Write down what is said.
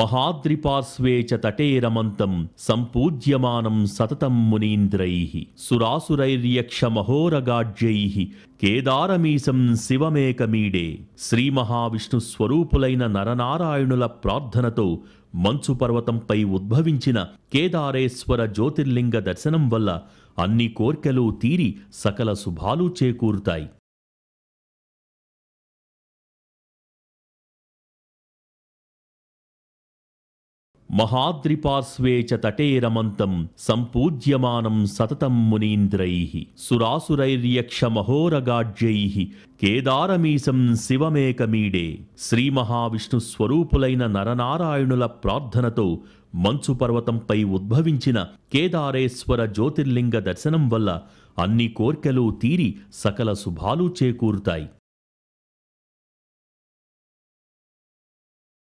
మహాద్రిపార్శ్వే చ తటే రమంతం సంపూజ్యమానం సతతం మునీంద్రై సురాసురైర్యక్షమహోరగాడ్యై కేదారమీశం శివమేకమీడే శ్రీమహావిష్ణుస్వరూపులైన స్వరూపులైన నరనారాయణుల ప్రార్థనతో మంచు పర్వతంపై ఉద్భవించిన కేదారేశ్వర జ్యోతిర్లింగ దర్శనం వల్ల అన్ని కోర్కెలు తీరి సకల శుభాలు చేకూరుతాయి మహాద్రిపార్శ్వే చ సంపూజ్యమానం సతతం మునీంద్రై సురాసురైర్యక్షమహోరగాడ్యై కేదారమీశం శివమేకమీడే శ్రీమహావిష్ణు స్వరూపులైన నరనారాయణుల ప్రార్థనతో మంచు పర్వతంపై ఉద్భవించిన కేదారేశ్వర జ్యోతిర్లింగ దర్శనం వల్ల అన్ని కోర్కెలు తీరి సకల శుభాలు చేకూరుతాయి